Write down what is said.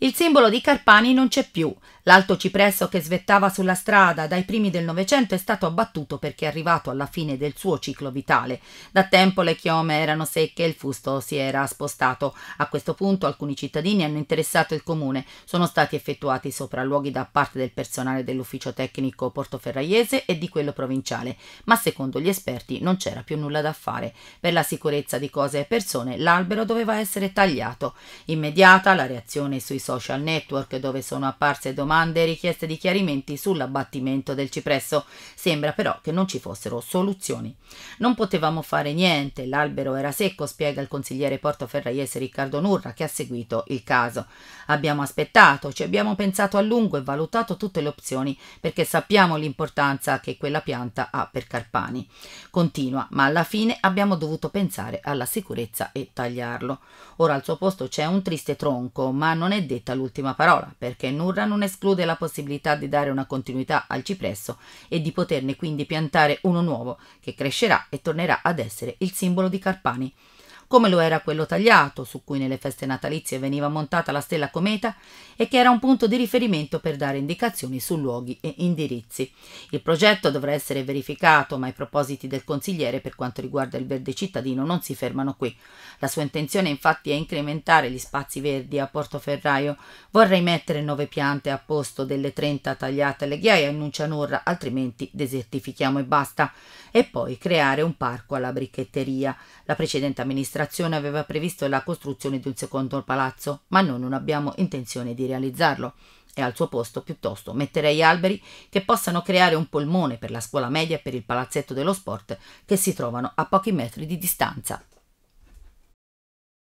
Il simbolo di Carpani non c'è più, L'alto cipresso che svettava sulla strada dai primi del Novecento è stato abbattuto perché è arrivato alla fine del suo ciclo vitale. Da tempo le chiome erano secche e il fusto si era spostato. A questo punto alcuni cittadini hanno interessato il comune. Sono stati effettuati sopralluoghi da parte del personale dell'ufficio tecnico portoferraiese e di quello provinciale, ma secondo gli esperti non c'era più nulla da fare. Per la sicurezza di cose e persone l'albero doveva essere tagliato. Immediata la reazione sui social network dove sono apparse domande domande e richieste di chiarimenti sull'abbattimento del cipresso. Sembra però che non ci fossero soluzioni. Non potevamo fare niente, l'albero era secco, spiega il consigliere portoferraiese Riccardo Nurra che ha seguito il caso. Abbiamo aspettato, ci abbiamo pensato a lungo e valutato tutte le opzioni perché sappiamo l'importanza che quella pianta ha per Carpani. Continua, ma alla fine abbiamo dovuto pensare alla sicurezza e tagliarlo. Ora al suo posto c'è un triste tronco, ma non è detta l'ultima parola perché Nurra non esclude esclude la possibilità di dare una continuità al cipresso e di poterne quindi piantare uno nuovo, che crescerà e tornerà ad essere il simbolo di Carpani come lo era quello tagliato, su cui nelle feste natalizie veniva montata la stella cometa e che era un punto di riferimento per dare indicazioni su luoghi e indirizzi. Il progetto dovrà essere verificato, ma i propositi del consigliere per quanto riguarda il verde cittadino non si fermano qui. La sua intenzione infatti è incrementare gli spazi verdi a Portoferraio. Vorrei mettere nove piante a posto delle 30 tagliate alle ghiaie, annuncia Norra, altrimenti desertifichiamo e basta. E poi creare un parco alla bricchetteria. La precedente amministrazione l'amministrazione aveva previsto la costruzione di un secondo palazzo, ma noi non abbiamo intenzione di realizzarlo e al suo posto piuttosto metterei alberi che possano creare un polmone per la scuola media e per il palazzetto dello sport che si trovano a pochi metri di distanza.